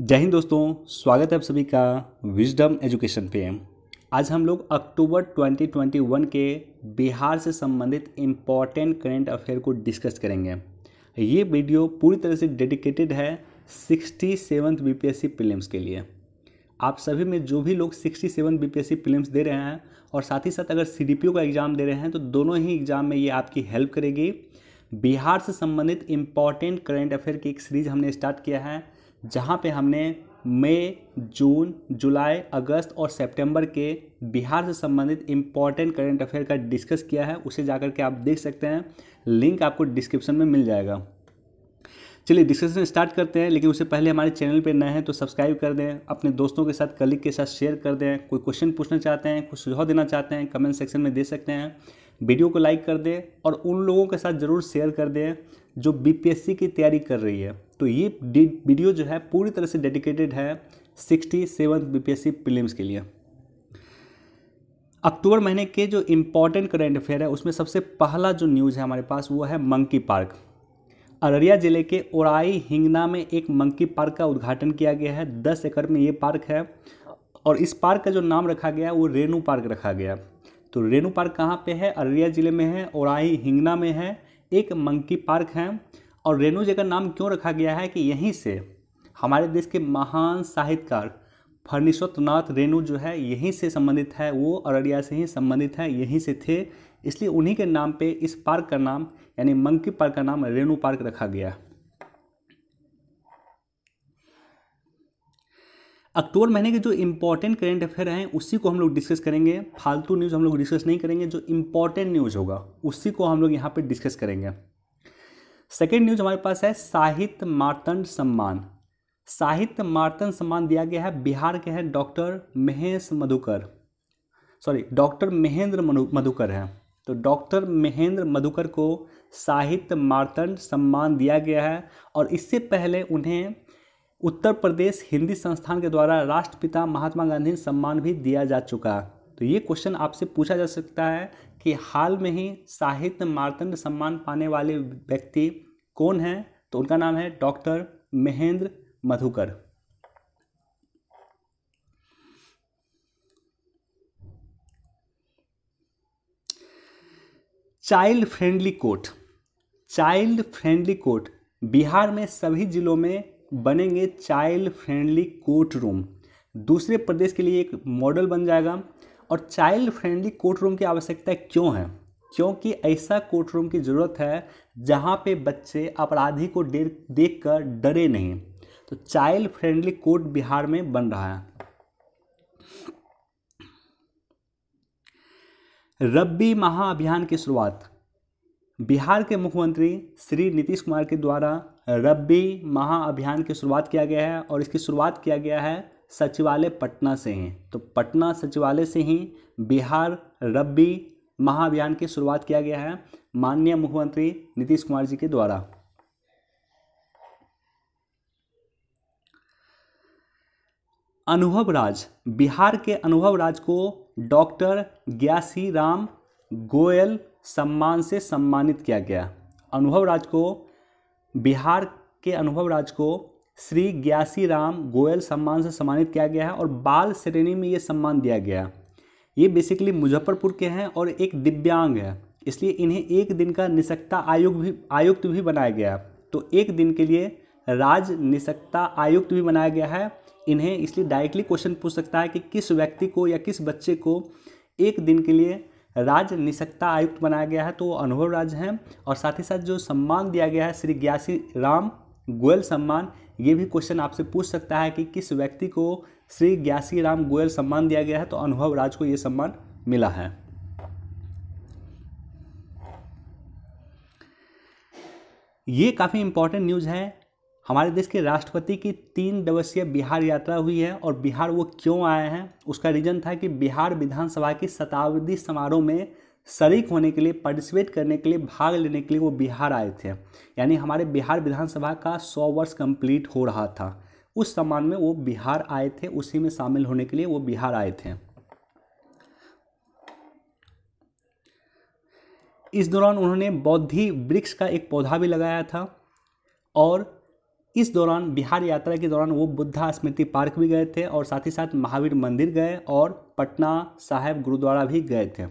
जय हिंद दोस्तों स्वागत है आप सभी का विजडम एजुकेशन पे आज हम लोग अक्टूबर 2021 के बिहार से संबंधित इम्पॉर्टेंट करेंट अफेयर को डिस्कस करेंगे ये वीडियो पूरी तरह से डेडिकेटेड है सिक्सटी सेवन्थ बी प्रीलिम्स के लिए आप सभी में जो भी लोग सिक्सटी सेवन बी प्रीलिम्स दे रहे हैं और साथ ही साथ अगर सी का एग्ज़ाम दे रहे हैं तो दोनों ही एग्ज़ाम में ये आपकी हेल्प करेगी बिहार से संबंधित इम्पॉर्टेंट करेंट अफेयर की एक सीरीज़ हमने स्टार्ट किया है जहाँ पे हमने मई जून जुलाई अगस्त और सितंबर के बिहार से संबंधित इम्पॉर्टेंट करेंट अफेयर का डिस्कस किया है उसे जाकर के आप देख सकते हैं लिंक आपको डिस्क्रिप्शन में मिल जाएगा चलिए डिस्कशन स्टार्ट करते हैं लेकिन उससे पहले हमारे चैनल पर नए हैं तो सब्सक्राइब कर दें अपने दोस्तों के साथ कलीग के साथ शेयर कर दें कोई क्वेश्चन पूछना चाहते हैं कुछ सुझाव देना चाहते हैं कमेंट सेक्शन में दे सकते हैं वीडियो को लाइक कर दें और उन लोगों के साथ ज़रूर शेयर कर दें जो बीपीएससी की तैयारी कर रही है तो ये वीडियो जो है पूरी तरह से डेडिकेटेड है सिक्सटी सेवन बी प्रीलिम्स के लिए अक्टूबर महीने के जो इम्पोर्टेंट करेंट अफेयर है उसमें सबसे पहला जो न्यूज़ है हमारे पास वो है मंकी पार्क अररिया जिले के ओराई हिंगना में एक मंकी पार्क का उद्घाटन किया गया है दस एकड़ में ये पार्क है और इस पार्क का जो नाम रखा गया है वो रेणु पार्क रखा गया तो रेणु पार्क कहाँ पे है अररिया ज़िले में है ओराई हिंगना में है एक मंकी पार्क है और रेणु जी का नाम क्यों रखा गया है कि यहीं से हमारे देश के महान साहित्यकार फर्नीश्वरनाथ रेणु जो है यहीं से संबंधित है वो अररिया से ही संबंधित है यहीं से थे इसलिए उन्हीं के नाम पे इस पार्क का नाम यानी मंकी पार्क का नाम रेणु पार्क रखा गया है अक्टूबर महीने के जो इंपॉर्टेंट करेंट अफेयर हैं उसी को हम लोग डिस्कस करेंगे फालतू न्यूज़ हम लोग डिस्कस नहीं करेंगे जो इंपॉर्टेंट न्यूज़ होगा उसी को हम लोग यहाँ पर डिस्कस करेंगे सेकेंड न्यूज़ हमारे पास है साहित्य मार्तंड सम्मान साहित्य मार्तंड सम्मान दिया गया है बिहार के हैं doctor Mahesh Madhukar sorry doctor Mahendra Madhukar हैं तो डॉक्टर महेंद्र मधुकर को साहित्य मार्तंड सम्मान दिया गया है और इससे पहले उन्हें उत्तर प्रदेश हिंदी संस्थान के द्वारा राष्ट्रपिता महात्मा गांधी सम्मान भी दिया जा चुका तो ये क्वेश्चन आपसे पूछा जा सकता है कि हाल में ही साहित्य मार्तंड सम्मान पाने वाले व्यक्ति कौन हैं तो उनका नाम है doctor Mahendra Madhukar child friendly court child friendly court Bihar में सभी जिलों में बनेंगे चाइल्ड फ्रेंडली कोर्ट रूम दूसरे प्रदेश के लिए एक मॉडल बन जाएगा और चाइल्ड फ्रेंडली कोर्ट रूम की आवश्यकता क्यों है क्योंकि ऐसा कोर्ट रूम की ज़रूरत है जहां पे बच्चे अपराधी को देख कर डरे नहीं तो चाइल्ड फ्रेंडली कोर्ट बिहार में बन रहा है रब्बी महाअभियान की शुरुआत बिहार के मुख्यमंत्री श्री नीतीश कुमार के द्वारा रब्बी महाअभियान की शुरुआत किया गया है और इसकी शुरुआत किया गया है सचिवालय पटना से ही तो पटना सचिवालय से ही बिहार रब्बी महाअभियान की शुरुआत किया गया है माननीय मुख्यमंत्री नीतीश कुमार जी के द्वारा अनुभव राज बिहार के अनुभव राज को डॉक्टर ग्यासी राम गोयल सम्मान से सम्मानित किया गया अनुभव राज को बिहार के अनुभव राज को श्री ग्यासी राम गोयल सम्मान से सम्मानित किया गया है और बाल श्रेणी में ये सम्मान दिया गया है ये बेसिकली मुजफ्फरपुर के हैं और एक दिव्यांग है इसलिए इन्हें एक दिन का निशक्ता आयोग भी आयुक्त भी बनाया गया है तो एक दिन के लिए राज निशक्ता आयुक्त भी बनाया गया है इन्हें इसलिए डायरेक्टली क्वेश्चन पूछ सकता है कि किस व्यक्ति को या किस बच्चे को एक दिन के लिए राज्य निशक्ता आयुक्त बनाया गया है तो वो अनुभव राज हैं और साथ ही साथ जो सम्मान दिया गया है श्री ग्यासी राम गोयल सम्मान ये भी क्वेश्चन आपसे पूछ सकता है कि किस व्यक्ति को श्री ग्यासी राम गोयल सम्मान दिया गया है तो अनुभव राज को ये सम्मान मिला है ये काफ़ी इंपॉर्टेंट न्यूज़ है हमारे देश के राष्ट्रपति की तीन दिवसीय बिहार यात्रा हुई है और बिहार वो क्यों आए हैं उसका रीज़न था कि बिहार विधानसभा की शताब्दी समारोह में शरीक होने के लिए पार्टिसिपेट करने के लिए भाग लेने के लिए वो बिहार आए थे यानी हमारे बिहार विधानसभा का सौ वर्ष कंप्लीट हो रहा था उस सम्मान में वो बिहार आए थे उसी में शामिल होने के लिए वो बिहार आए थे इस दौरान उन्होंने बौद्धि वृक्ष का एक पौधा भी लगाया था और इस दौरान बिहार यात्रा के दौरान वो बुद्धा स्मृति पार्क भी गए थे और साथ ही साथ महावीर मंदिर गए और पटना साहेब गुरुद्वारा भी गए थे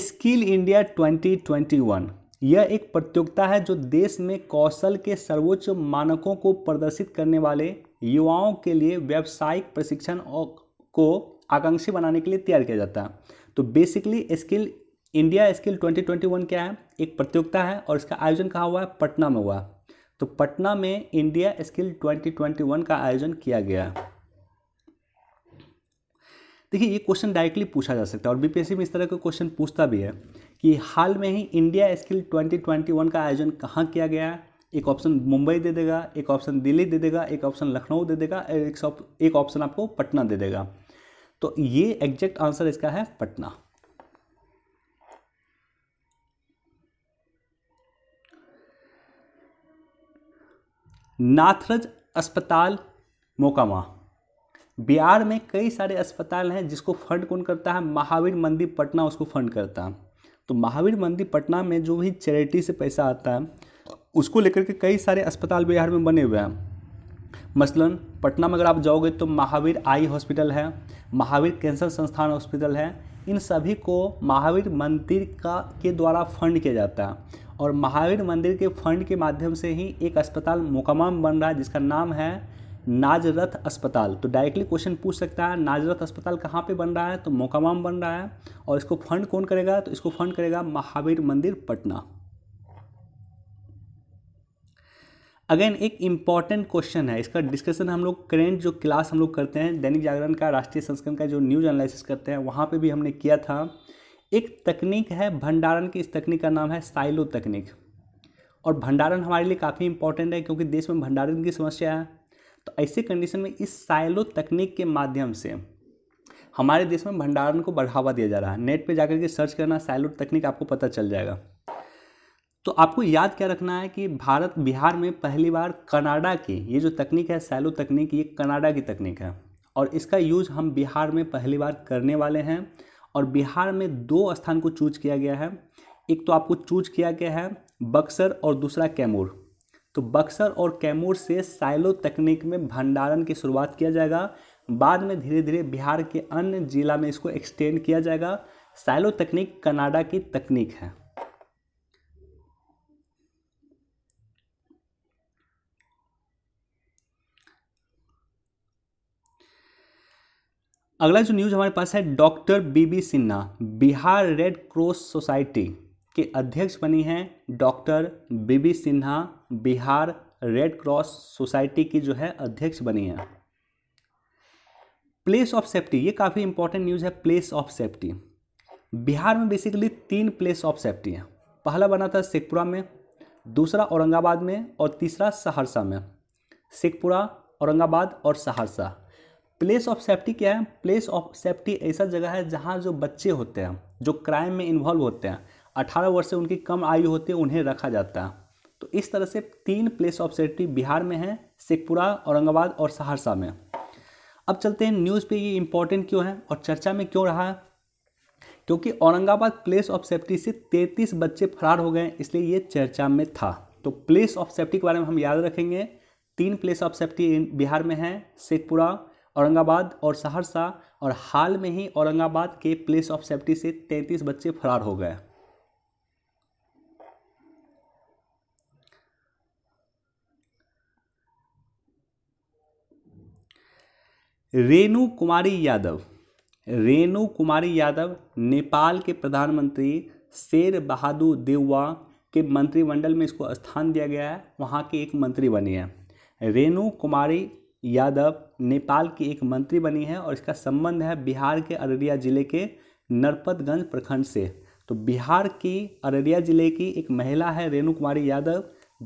स्किल इंडिया 2021 यह एक प्रतियोगिता है जो देश में कौशल के सर्वोच्च मानकों को प्रदर्शित करने वाले युवाओं के लिए व्यावसायिक प्रशिक्षण को आकांक्षी बनाने के लिए तैयार किया जाता है तो बेसिकली स्किल इंडिया स्किल 2021 क्या है एक प्रतियोगिता है और इसका आयोजन कहाँ हुआ है पटना में हुआ तो पटना में इंडिया स्किल 2021 का आयोजन किया गया देखिए ये क्वेश्चन डायरेक्टली पूछा जा सकता है और बीपीएससी में इस तरह का क्वेश्चन पूछता भी है कि हाल में ही इंडिया स्किल 2021 का आयोजन कहाँ किया गया है एक ऑप्शन मुंबई दे देगा एक ऑप्शन दिल्ली दे देगा एक ऑप्शन लखनऊ दे देगा एक ऑप्शन आपको पटना दे देगा तो ये एग्जैक्ट आंसर इसका है पटना नाथरज अस्पताल मोकामा बिहार में कई सारे अस्पताल हैं जिसको फंड कौन करता है महावीर मंदिर पटना उसको फंड करता है तो महावीर मंदिर पटना में जो भी चैरिटी से पैसा आता है उसको लेकर के कई सारे अस्पताल बिहार में बने हुए हैं मसलन पटना में अगर आप जाओगे तो महावीर आई हॉस्पिटल है महावीर कैंसर संस्थान हॉस्पिटल है इन सभी को महावीर मंदिर का के द्वारा फंड किया जाता है और महावीर मंदिर के फंड के माध्यम से ही एक अस्पताल मुकमाम बन रहा है जिसका नाम है नाजरथ अस्पताल तो डायरेक्टली क्वेश्चन पूछ सकता है नाजरथ अस्पताल कहाँ पे बन रहा है तो मोकामाम बन रहा है और इसको फंड कौन करेगा तो इसको फंड करेगा महावीर मंदिर पटना अगेन एक इम्पॉर्टेंट क्वेश्चन है इसका डिस्कशन हम लोग करेंट जो क्लास हम लोग करते हैं दैनिक जागरण का राष्ट्रीय संस्करण का जो न्यूज एनालिसिस करते हैं वहाँ पर भी हमने किया था एक तकनीक है भंडारण की इस तकनीक का नाम है साइलो तकनीक और भंडारण हमारे लिए काफ़ी इंपॉर्टेंट है क्योंकि देश में भंडारण की समस्या है तो ऐसे कंडीशन में इस साइलो तकनीक के माध्यम से हमारे देश में भंडारण को बढ़ावा दिया जा रहा है नेट पे जाकर के सर्च करना साइलो तकनीक आपको पता चल जाएगा तो आपको याद क्या रखना है कि भारत बिहार में पहली बार कनाडा की ये जो तकनीक है सैलो तकनीक ये कनाडा की तकनीक है और इसका यूज हम बिहार में पहली बार करने वाले हैं और बिहार में दो स्थान को चूज किया गया है एक तो आपको चूज किया गया है बक्सर और दूसरा कैमूर तो बक्सर और कैमूर से साइलो तकनीक में भंडारण की शुरुआत किया जाएगा बाद में धीरे धीरे बिहार के अन्य जिला में इसको एक्सटेंड किया जाएगा साइलो तकनीक कनाडा की तकनीक है अगला जो न्यूज़ हमारे पास है doctor BB Sinha Bihar red cross society के अध्यक्ष बनी हैं doctor BB Sinha Bihar red cross society की जो है अध्यक्ष बनी है प्लेस ऑफ सेफ्टी ये काफ़ी इंपॉर्टेंट न्यूज़ है प्लेस ऑफ सेफ्टी बिहार में बेसिकली तीन प्लेस ऑफ सेफ्टी हैं पहला बना था शेखपुरा में दूसरा औरंगाबाद में और तीसरा सहरसा में शेखपुरा औरंगाबाद और सहरसा प्लेस ऑफ सेफ्टी क्या है प्लेस ऑफ सेफ्टी ऐसा जगह है जहाँ जो बच्चे होते हैं जो क्राइम में इन्वॉल्व होते हैं अठारह वर्ष से उनकी कम आयु होती है उन्हें रखा जाता है तो इस तरह से तीन प्लेस ऑफ सेफ्टी बिहार में है शेखपुरा औरंगाबाद और सहरसा में अब चलते हैं न्यूज़ पे ये इम्पोर्टेंट क्यों है और चर्चा में क्यों रहा है क्योंकि औरंगाबाद प्लेस ऑफ सेफ्टी से 33 बच्चे फरार हो गए इसलिए ये चर्चा में था तो प्लेस ऑफ सेफ्टी के बारे में हम याद रखेंगे तीन प्लेस ऑफ सेफ्टी बिहार में हैं शेखपुरा औरंगाबाद और सहरसा और हाल में ही औरंगाबाद के प्लेस ऑफ सेफ्टी से तैंतीस बच्चे फरार हो गए रेणु कुमारी यादव रेणु कुमारी यादव नेपाल के प्रधानमंत्री शेर बहादुर देववा के मंत्रिमंडल में इसको स्थान दिया गया है वहाँ के एक मंत्री बनी है रेणु कुमारी यादव नेपाल की एक मंत्री बनी है और इसका संबंध है बिहार के अररिया जिले के नरपतगंज प्रखंड से तो बिहार की अररिया जिले की एक महिला है रेणु कुमारी यादव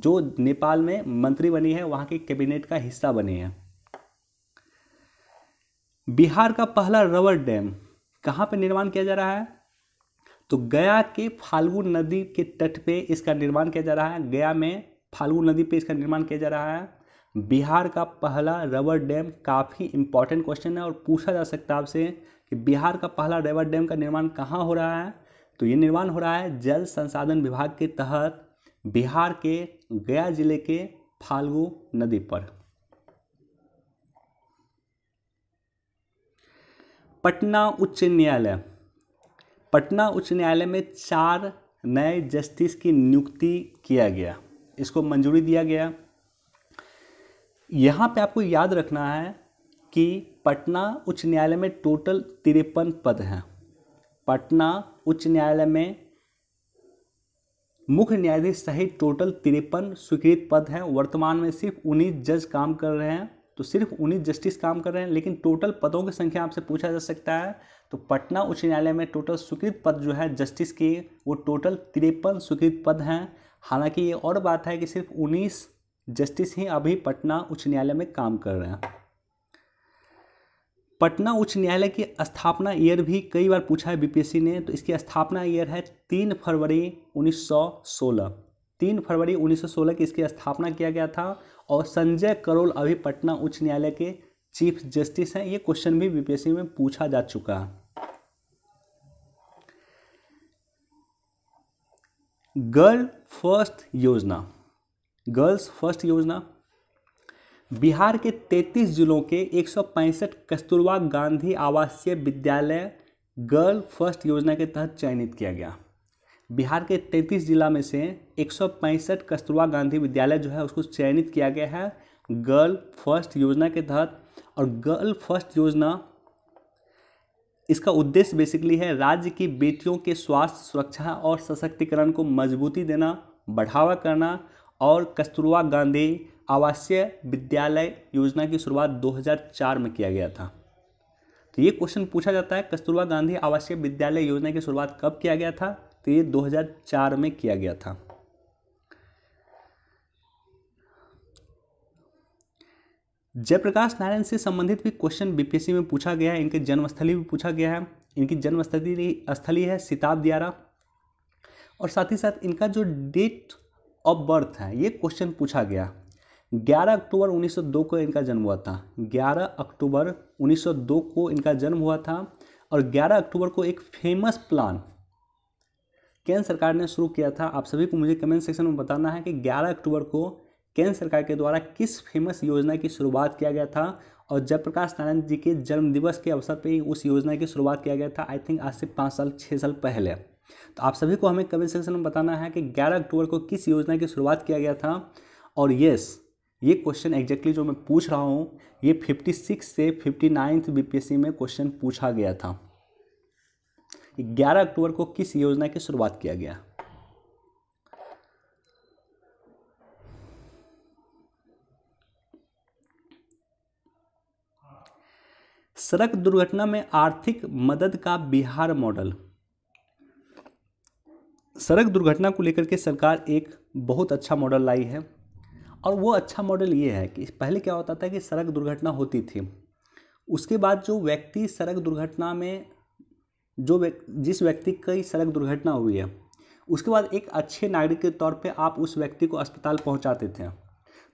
जो नेपाल में मंत्री बनी है वहाँ के कैबिनेट का हिस्सा बनी है बिहार का पहला रबर डैम कहाँ पर निर्माण किया जा रहा है तो गया के फाल्गु नदी के तट पे इसका निर्माण किया जा रहा है गया में फाल्गु नदी पे इसका निर्माण किया जा रहा है बिहार का पहला रबर डैम काफ़ी इंपॉर्टेंट क्वेश्चन है और पूछा जा सकता है आपसे कि बिहार का पहला रबर डैम का निर्माण कहाँ हो रहा है तो ये निर्माण हो रहा है जल संसाधन विभाग के तहत बिहार के गया जिले के फाल्गु नदी पर पटना उच्च न्यायालय पटना उच्च न्यायालय में चार नए जस्टिस की नियुक्ति किया गया इसको मंजूरी दिया गया यहाँ पे आपको याद रखना है कि पटना उच्च न्यायालय में टोटल तिरपन पद हैं पटना उच्च न्यायालय में मुख्य न्यायाधीश सहित टोटल तिरपन स्वीकृत पद हैं वर्तमान में सिर्फ उन्नीस जज काम कर रहे हैं तो सिर्फ उन्नीस जस्टिस काम कर रहे हैं लेकिन टोटल पदों की संख्या आपसे पूछा जा सकता है तो पटना उच्च न्यायालय में टोटल स्वीकृत पद जो है जस्टिस के वो टोटल तिरपन स्वीकृत पद हैं हालांकि ये और बात है कि सिर्फ उन्नीस जस्टिस ही अभी पटना उच्च न्यायालय में काम कर रहे हैं पटना उच्च न्यायालय की स्थापना ईयर भी कई बार पूछा है बीपीएससी ने तो इसकी स्थापना ईयर है तीन फरवरी 1916 तीन फरवरी 1916 की इसकी स्थापना किया गया था और संजय करोल अभी पटना उच्च न्यायालय के चीफ जस्टिस हैं ये क्वेश्चन भी बीपीएससी में पूछा जा चुका है गर्ल फर्स्ट योजना गर्ल्स फर्स्ट योजना बिहार के 33 जिलों के एक कस्तूरबा गांधी आवासीय विद्यालय गर्ल फर्स्ट योजना के तहत चयनित किया गया बिहार के 33 जिला में से एक कस्तूरबा गांधी विद्यालय जो है उसको चयनित किया गया है गर्ल फर्स्ट योजना के तहत और गर्ल फर्स्ट योजना इसका उद्देश्य बेसिकली है राज्य की बेटियों के स्वास्थ्य सुरक्षा और सशक्तिकरण को मजबूती देना बढ़ावा करना और कस्तूरबा गांधी आवासीय विद्यालय योजना की शुरुआत 2004 में किया गया था तो ये क्वेश्चन पूछा जाता है कस्तूरबा गांधी आवासीय विद्यालय योजना की शुरुआत कब किया गया था तो ये 2004 में किया गया था जयप्रकाश नारायण से संबंधित भी क्वेश्चन बीपीएससी में पूछा गया है इनके जन्मस्थली भी पूछा गया है इनकी जन्मस्थली स्थली है सिताब दियारा और साथ ही साथ इनका जो डेट ऑफ बर्थ हैं ये क्वेश्चन पूछा गया 11 अक्टूबर 1902 को इनका जन्म हुआ था 11 अक्टूबर 1902 को इनका जन्म हुआ था और 11 अक्टूबर को एक फेमस प्लान केंद्र सरकार ने शुरू किया था आप सभी को मुझे कमेंट सेक्शन में बताना है कि 11 अक्टूबर को केंद्र सरकार के द्वारा किस फेमस योजना की शुरुआत किया गया था और जयप्रकाश नारायण जी के जन्मदिवस के अवसर पर उस योजना की शुरुआत किया गया था आई थिंक आज से पाँच साल छः साल पहले तो आप सभी को हमें कमेंट सेक्शन में बताना है कि 11 अक्टूबर को किस योजना की शुरुआत किया गया था और यस ये क्वेश्चन एग्जैक्टली जो मैं पूछ रहा हूँ ये 56 से नाइन्थ बीपीएससी में क्वेश्चन पूछा गया था 11 अक्टूबर को किस योजना की शुरुआत किया गया सड़क दुर्घटना में आर्थिक मदद का बिहार मॉडल सड़क दुर्घटना को लेकर के सरकार एक बहुत अच्छा मॉडल लाई है और वो अच्छा मॉडल ये है कि पहले क्या होता था कि सड़क दुर्घटना होती थी उसके बाद जो व्यक्ति सड़क दुर्घटना में जो व्यक्ति जिस व्यक्ति की सड़क दुर्घटना हुई है उसके बाद एक अच्छे नागरिक के तौर पे आप उस व्यक्ति को अस्पताल पहुंचाते थे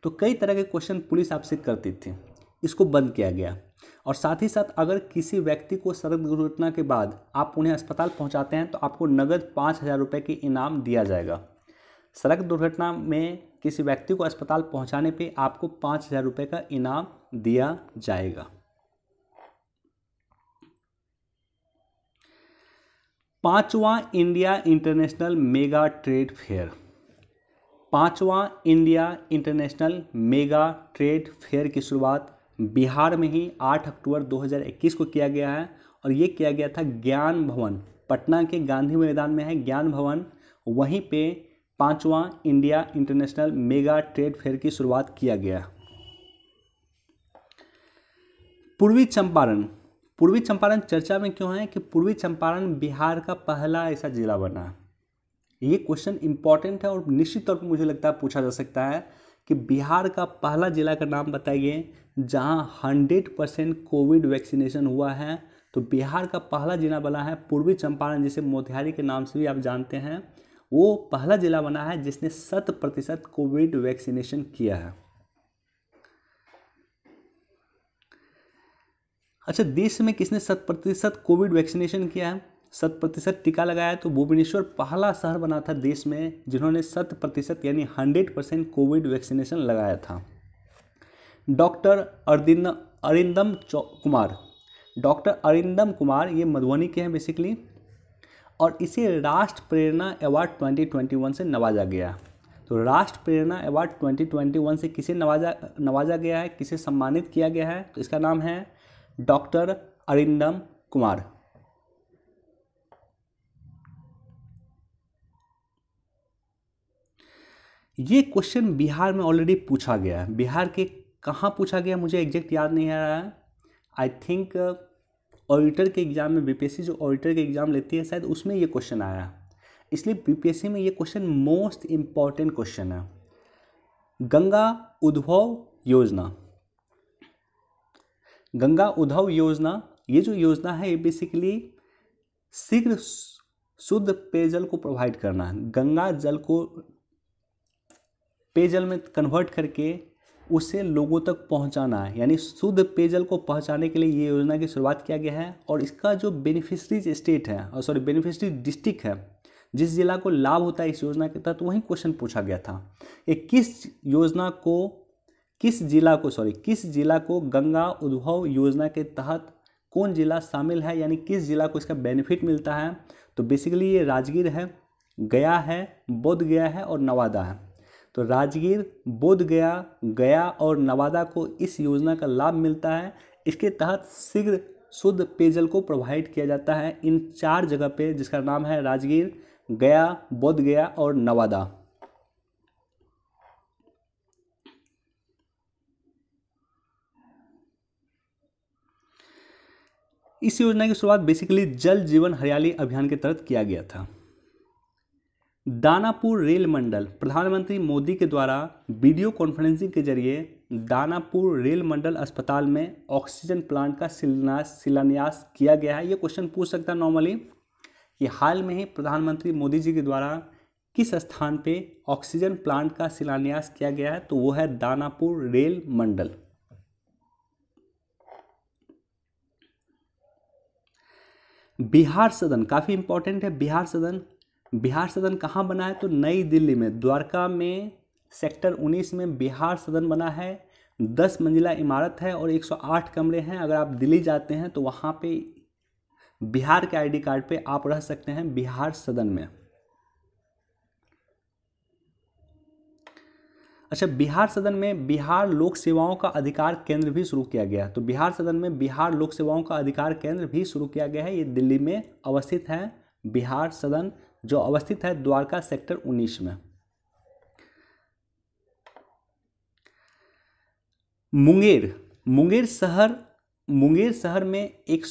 तो कई तरह के क्वेश्चन पुलिस आपसे करती थी इसको बंद किया गया और साथ ही साथ अगर किसी व्यक्ति को सड़क दुर्घटना के बाद आप उन्हें अस्पताल पहुंचाते हैं तो आपको नगद पाँच हज़ार रुपये की इनाम दिया जाएगा सड़क दुर्घटना में किसी व्यक्ति को अस्पताल पहुंचाने पे आपको पाँच हज़ार रुपये का इनाम दिया जाएगा पांचवा India international mega trade fair पांचवा India international mega trade fair की शुरुआत बिहार में ही 8 अक्टूबर 2021 को किया गया है और ये किया गया था ज्ञान भवन पटना के गांधी मैदान में है ज्ञान भवन वहीं पे पांचवा India international mega trade fair की शुरुआत किया गया पूर्वी चंपारण पूर्वी चंपारण चर्चा में क्यों है कि पूर्वी चंपारण बिहार का पहला ऐसा जिला बना ये क्वेश्चन इंपॉर्टेंट है और निश्चित तौर पर मुझे लगता है पूछा जा सकता है कि बिहार का पहला ज़िला का नाम बताइए जहां 100 परसेंट कोविड वैक्सीनेशन हुआ है तो बिहार का पहला जिला बना है पूर्वी चंपारण जिसे मोतिहारी के नाम से भी आप जानते हैं वो पहला जिला बना है जिसने शत प्रतिशत कोविड वैक्सीनेशन किया है अच्छा देश में किसने शत प्रतिशत कोविड वैक्सीनेशन किया है शत प्रतिशत टीका लगाया तो भुवनेश्वर पहला शहर बना था देश में जिन्होंने शत प्रतिशत यानी हंड्रेड परसेंट कोविड वैक्सीनेशन लगाया था डॉक्टर अरिंद अरिंदम कुमार डॉक्टर अरिंदम कुमार ये मधुबनी के हैं बेसिकली और इसे राष्ट्र प्रेरणा अवार्ड 2021 से नवाजा गया तो राष्ट्र प्रेरणा अवार्ड 2021 से किसे नवाजा नवाजा गया है किसे सम्मानित किया गया है तो इसका नाम है डॉक्टर अरिंदम कुमार ये क्वेश्चन बिहार में ऑलरेडी पूछा गया है बिहार के कहाँ पूछा गया मुझे एग्जैक्ट याद नहीं आ रहा है आई थिंक ऑडिटर के एग्ज़ाम में बीपीएससी जो ऑडिटर के एग्ज़ाम लेती है शायद उसमें ये क्वेश्चन आया इसलिए बीपीएससी में ये क्वेश्चन मोस्ट इम्पॉर्टेंट क्वेश्चन है गंगा उद्भव योजना गंगा उद्भव योजना ये जो योजना है ये बेसिकली शीघ्र शुद्ध पेयजल को प्रोवाइड करना है गंगा जल को पेयजल में कन्वर्ट करके उसे लोगों तक पहुंचाना है यानी शुद्ध पेयजल को पहुंचाने के लिए ये योजना की शुरुआत किया गया है और इसका जो बेनिफिशरीज स्टेट है और सॉरी बेनिफिशरी डिस्ट्रिक्ट है जिस जिला को लाभ होता है इस योजना के तहत तो वही क्वेश्चन पूछा गया था कि किस योजना को किस जिला को सॉरी किस जिला को गंगा उद्भव योजना के तहत कौन जिला शामिल है यानी किस जिला को इसका बेनिफिट मिलता है तो बेसिकली ये राजगीर है गया है बोध गया है और नवादा है तो राजगीर बोध गया गया और नवादा को इस योजना का लाभ मिलता है इसके तहत शीघ्र शुद्ध पेयजल को प्रोवाइड किया जाता है इन चार जगह पे जिसका नाम है राजगीर गया बोध गया और नवादा इस योजना की शुरुआत बेसिकली जल जीवन हरियाली अभियान के तहत किया गया था दानापुर रेल मंडल प्रधानमंत्री मोदी के द्वारा वीडियो कॉन्फ्रेंसिंग के जरिए दानापुर रेल मंडल अस्पताल में ऑक्सीजन प्लांट का शिलान्यास शिलान्यास किया गया है ये क्वेश्चन पूछ सकता है नॉर्मली कि हाल में ही प्रधानमंत्री मोदी जी के द्वारा किस स्थान पे ऑक्सीजन प्लांट का शिलान्यास किया गया है तो वो है दानापुर रेल मंडल बिहार सदन काफ़ी इंपॉर्टेंट है बिहार सदन बिहार सदन कहाँ बना है तो नई दिल्ली में द्वारका में सेक्टर 19 में बिहार सदन बना है दस मंजिला इमारत है और 108 कमरे हैं अगर आप दिल्ली जाते हैं तो वहाँ पे बिहार के आईडी कार्ड पे आप रह सकते हैं बिहार सदन में अच्छा बिहार सदन में बिहार लोक सेवाओं का अधिकार केंद्र भी शुरू किया गया तो बिहार सदन में बिहार लोक सेवाओं का अधिकार केंद्र भी शुरू किया गया है ये दिल्ली में अवस्थित है बिहार सदन जो अवस्थित है द्वारका सेक्टर 19 में मुंगेर मुंगेर शहर मुंगेर शहर में एक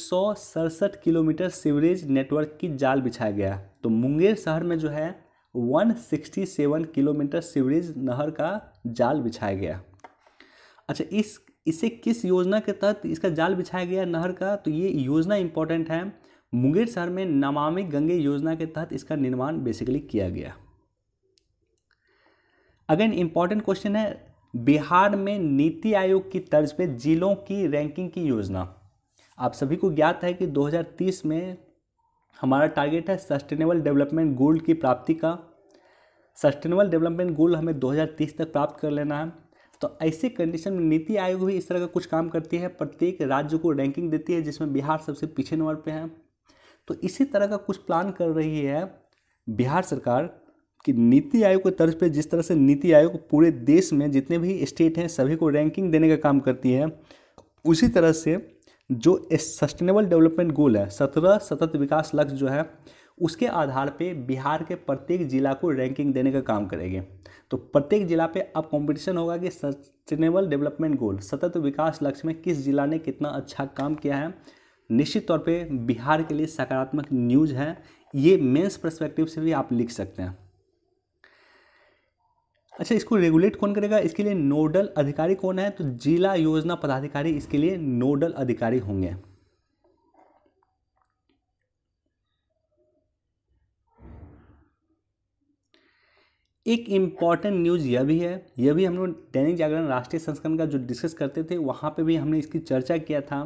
किलोमीटर सीवरेज नेटवर्क की जाल बिछाया गया तो मुंगेर शहर में जो है 167 किलोमीटर सीवरेज नहर का जाल बिछाया गया अच्छा इस इसे किस योजना के तहत इसका जाल बिछाया गया नहर का तो ये योजना इम्पोर्टेंट है मुंगेर शहर में नमामि गंगे योजना के तहत इसका निर्माण बेसिकली किया गया अगेन इंपॉर्टेंट क्वेश्चन है बिहार में नीति आयोग की तर्ज पे जिलों की रैंकिंग की योजना आप सभी को ज्ञात है कि 2030 में हमारा टारगेट है सस्टेनेबल डेवलपमेंट गोल की प्राप्ति का सस्टेनेबल डेवलपमेंट गोल हमें 2030 तक प्राप्त कर लेना है तो ऐसे कंडीशन में नीति आयोग भी इस तरह का कुछ काम करती है प्रत्येक राज्य को रैंकिंग देती है जिसमें बिहार सबसे पीछे नंबर पर है तो इसी तरह का कुछ प्लान कर रही है बिहार सरकार कि नीति आयोग के तर्ज पर जिस तरह से नीति आयोग पूरे देश में जितने भी स्टेट हैं सभी को रैंकिंग देने का काम करती है उसी तरह से जो सस्टेनेबल डेवलपमेंट गोल है सत्रह सतत विकास लक्ष्य जो है उसके आधार पे बिहार के प्रत्येक जिला को रैंकिंग देने का काम करेगी तो प्रत्येक जिला पे अब कंपटीशन होगा कि सस्टेनेबल डेवलपमेंट गोल सतत विकास लक्ष्य में किस जिला ने कितना अच्छा काम किया है निश्चित तौर पे बिहार के लिए सकारात्मक न्यूज है ये मेंस परस्पेक्टिव से भी आप लिख सकते हैं अच्छा इसको रेगुलेट कौन करेगा इसके लिए नोडल अधिकारी कौन है तो जिला योजना पदाधिकारी इसके लिए नोडल अधिकारी होंगे एक इम्पॉर्टेंट न्यूज़ यह भी है यह भी हम लोग दैनिक जागरण राष्ट्रीय संस्करण का जो डिस्कस करते थे वहाँ पे भी हमने इसकी चर्चा किया था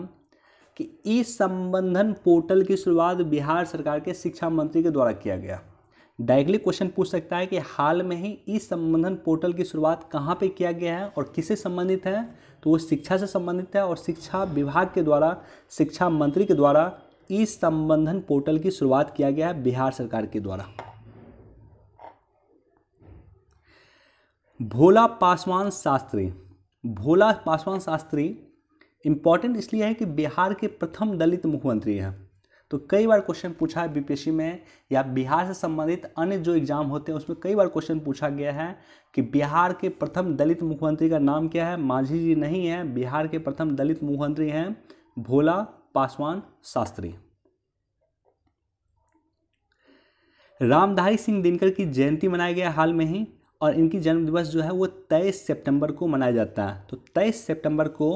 कि ई संबंधन पोर्टल की शुरुआत बिहार सरकार के शिक्षा मंत्री के द्वारा किया गया डायरेक्टली क्वेश्चन पूछ सकता है कि हाल में ही ई संबंधन पोर्टल की शुरुआत कहाँ पे किया गया है और किससे संबंधित है तो वो शिक्षा से संबंधित है और शिक्षा विभाग के द्वारा शिक्षा मंत्री के द्वारा ई संबंधन पोर्टल की शुरुआत किया गया है बिहार सरकार के द्वारा भोला पासवान शास्त्री भोला पासवान शास्त्री इम्पॉर्टेंट इसलिए है कि बिहार के प्रथम दलित मुख्यमंत्री हैं तो कई बार क्वेश्चन पूछा है बीपीएससी में या बिहार से संबंधित अन्य जो एग्जाम होते हैं उसमें कई बार क्वेश्चन पूछा गया है कि बिहार के प्रथम दलित मुख्यमंत्री का नाम क्या है माझी जी नहीं है बिहार के प्रथम दलित मुख्यमंत्री हैं भोला पासवान शास्त्री रामधारी सिंह दिनकर की जयंती मनाया गया हाल में ही और इनकी जन्मदिवस जो है वो तेईस सितंबर को मनाया जाता है तो तेईस सितंबर को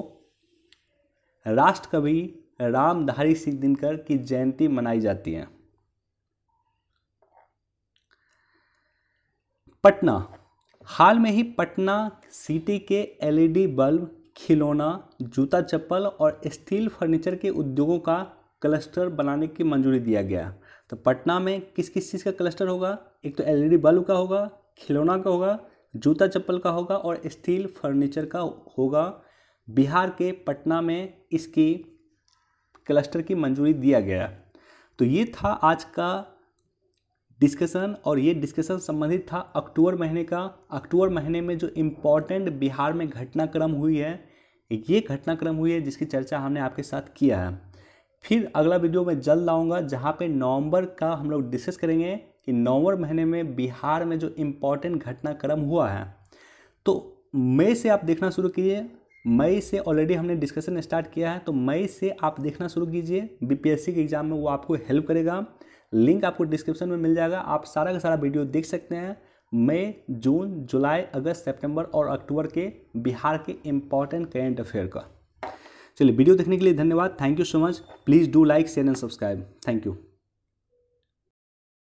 राष्ट्रकवि रामधारी सिंह दिनकर की जयंती मनाई जाती है पटना हाल में ही पटना सिटी के एलईडी बल्ब खिलौना जूता चप्पल और स्टील फर्नीचर के उद्योगों का क्लस्टर बनाने की मंजूरी दिया गया तो पटना में किस किस चीज़ का क्लस्टर होगा एक तो एलईडी बल्ब का होगा खिलौना का होगा जूता चप्पल का होगा और स्टील फर्नीचर का होगा बिहार के पटना में इसकी क्लस्टर की मंजूरी दिया गया तो ये था आज का डिस्कशन और ये डिस्कशन संबंधित था अक्टूबर महीने का अक्टूबर महीने में जो इम्पोर्टेंट बिहार में घटनाक्रम हुई है ये घटनाक्रम हुई है जिसकी चर्चा हमने आपके साथ किया है फिर अगला वीडियो मैं जल्द लाऊंगा जहाँ पे नवंबर का हम लोग डिस्कस करेंगे कि नवंबर महीने में बिहार में जो इम्पोर्टेंट घटनाक्रम हुआ है तो मई से आप देखना शुरू कीजिए मई से ऑलरेडी हमने डिस्कशन स्टार्ट किया है तो मई से आप देखना शुरू कीजिए बीपीएससी के एग्ज़ाम में वो आपको हेल्प करेगा लिंक आपको डिस्क्रिप्शन में मिल जाएगा आप सारा का सारा वीडियो देख सकते हैं मई जून जुलाई अगस्त सितंबर और अक्टूबर के बिहार के इम्पॉर्टेंट करेंट अफेयर का चलिए वीडियो देखने के लिए धन्यवाद thank you so much please do like share and subscribe thank you